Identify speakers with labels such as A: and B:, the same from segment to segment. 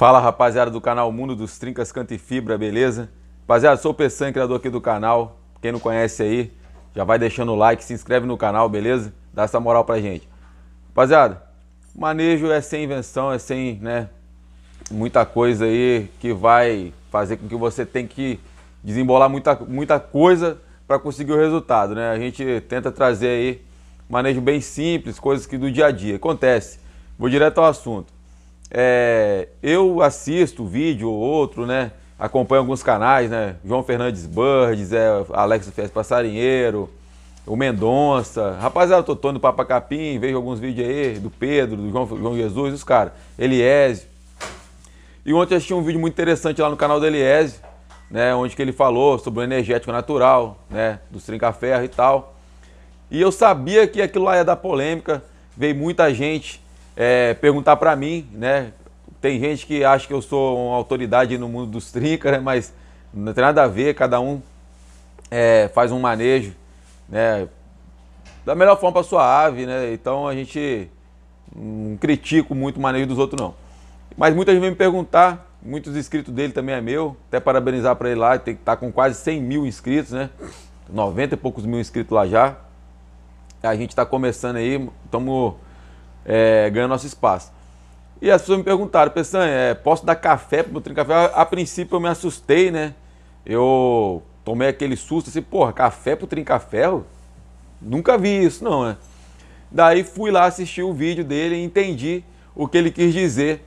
A: Fala rapaziada do canal Mundo dos Trincas Canto e Fibra, beleza? Rapaziada, sou o Pessan, criador aqui do canal. Quem não conhece aí, já vai deixando o like, se inscreve no canal, beleza? Dá essa moral pra gente. Rapaziada, manejo é sem invenção, é sem, né, muita coisa aí que vai fazer com que você tem que desembolar muita, muita coisa para conseguir o resultado, né? A gente tenta trazer aí manejo bem simples, coisas que do dia a dia acontece. Vou direto ao assunto. É, eu assisto vídeo ou outro, né? Acompanho alguns canais, né? João Fernandes Burdes, é, Alex Fez Passarinheiro, o Mendonça. Rapaziada, eu tô Tony do Papa Capim, vejo alguns vídeos aí do Pedro, do João, João Jesus, os caras. Eliese. E ontem eu assisti um vídeo muito interessante lá no canal do Eliese, né? Onde que ele falou sobre o energético natural, né? Dos trinca-ferro e tal. E eu sabia que aquilo lá ia dar polêmica. Veio muita gente é, perguntar para mim, né? Tem gente que acha que eu sou uma autoridade no mundo dos trincas, né? mas não tem nada a ver, cada um é, faz um manejo, né? Da melhor forma para sua ave, né? Então a gente não critico muito o manejo dos outros, não. Mas muita gente vem me perguntar, muitos inscritos dele também é meu, até parabenizar para ele lá, tem que estar tá com quase 100 mil inscritos, né? 90 e poucos mil inscritos lá já. A gente está começando aí, estamos é, ganha nosso espaço. E as pessoas me perguntaram, pensando é, posso dar café pro meu trinco café? A, a, princípio eu me assustei, né? Eu tomei aquele susto, assim, porra, café pro trinca-ferro? Nunca vi isso, não, né? Daí fui lá assistir o vídeo dele e entendi o que ele quis dizer,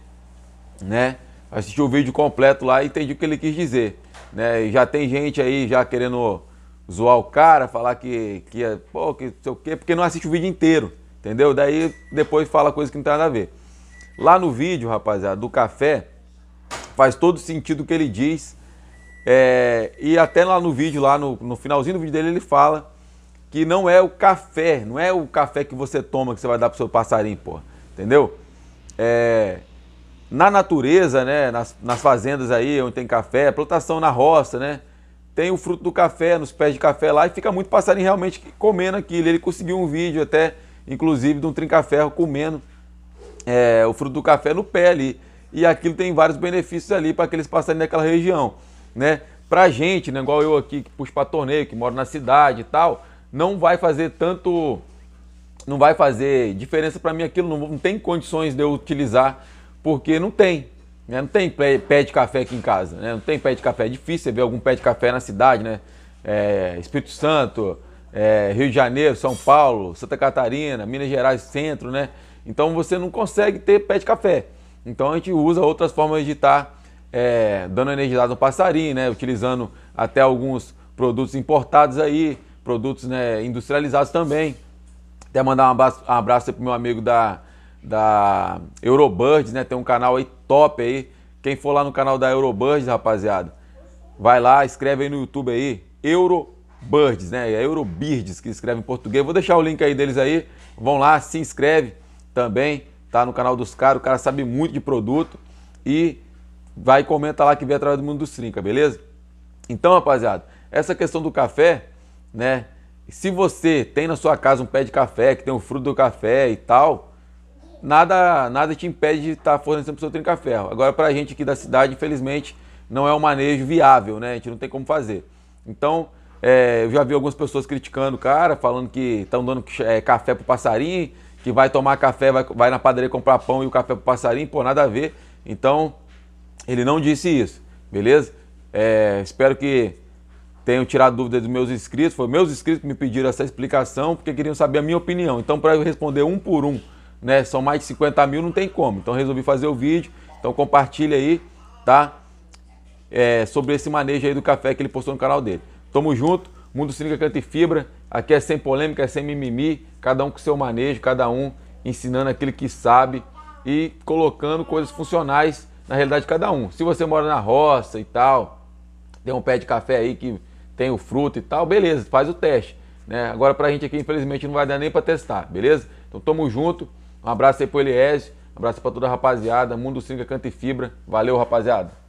A: né? Assisti o vídeo completo lá e entendi o que ele quis dizer, né? E já tem gente aí já querendo zoar o cara, falar que, que é, pô, que sei o quê, porque não assiste o vídeo inteiro. Entendeu? Daí depois fala coisa que não tem nada a ver. Lá no vídeo, rapaziada, do café, faz todo sentido o que ele diz. É, e até lá no vídeo, lá no, no finalzinho do vídeo dele, ele fala que não é o café, não é o café que você toma que você vai dar pro seu passarinho, pô. Entendeu? É, na natureza, né, nas, nas, fazendas aí onde tem café, plantação na roça, né, tem o fruto do café, nos pés de café lá e fica muito passarinho realmente comendo aquilo. Ele conseguiu um vídeo até inclusive de um trinca-ferro comendo é, o fruto do café no pé ali. E aquilo tem vários benefícios ali para aqueles passarinhos daquela região, né? a gente, né, igual eu aqui que puxo para torneio, que moro na cidade e tal, não vai fazer tanto não vai fazer diferença para mim aquilo, não, não, tem condições de eu utilizar, porque não tem. Né? Não tem pé de café aqui em casa, né? Não tem pé de café. É difícil você ver algum pé de café na cidade, né? É, Espírito Santo, é, Rio de Janeiro, São Paulo, Santa Catarina, Minas Gerais, centro, né? Então você não consegue ter pé de café. Então a gente usa outras formas de estar tá, é, dando energia no passarinho, né? Utilizando até alguns produtos importados aí, produtos né, industrializados também. Até mandar um abraço, um abraço para o meu amigo da, da Eurobirds, né? Tem um canal aí top aí. Quem for lá no canal da Eurobirds, rapaziada, vai lá, escreve aí no YouTube aí, Euro Birds, né? É Eurobirds que escreve em português. vou deixar o link aí deles aí. Vão lá, se inscreve também. Tá no canal dos caras. O cara sabe muito de produto. E vai e comenta lá que vem através do mundo dos trinca, beleza? Então, rapaziada, essa questão do café, né? Se você tem na sua casa um pé de café, que tem o um fruto do café e tal, nada nada te impede de estar tá fornecendo para o seu trinca-ferro. Agora, para a gente aqui da cidade, infelizmente, não é um manejo viável, né? A gente não tem como fazer. Então, é, eu já vi algumas pessoas criticando o cara, falando que estão dando é, café pro passarinho, que vai tomar café, vai, vai na padaria comprar pão e o café pro passarinho, pô, nada a ver. Então, ele não disse isso, beleza? É, espero que tenham tirado dúvidas dos meus inscritos. Foi meus inscritos que me pediram essa explicação, porque queriam saber a minha opinião. Então, para eu responder um por um, né? São mais de 50 mil, não tem como. Então, resolvi fazer o vídeo. Então, compartilha aí, tá? É, sobre esse manejo aí do café que ele postou no canal dele. Tamo junto, Mundo Sinica Canta e Fibra. Aqui é sem polêmica, é sem mimimi, cada um com seu manejo, cada um ensinando aquilo que sabe e colocando coisas funcionais na realidade de cada um. Se você mora na roça e tal, tem um pé de café aí que tem o fruto e tal, beleza, faz o teste. Né? Agora pra gente aqui, infelizmente, não vai dar nem pra testar, beleza? Então tamo junto, um abraço aí pro Eliésio, um abraço pra toda a rapaziada, Mundo Sinica Canta e Fibra. Valeu, rapaziada!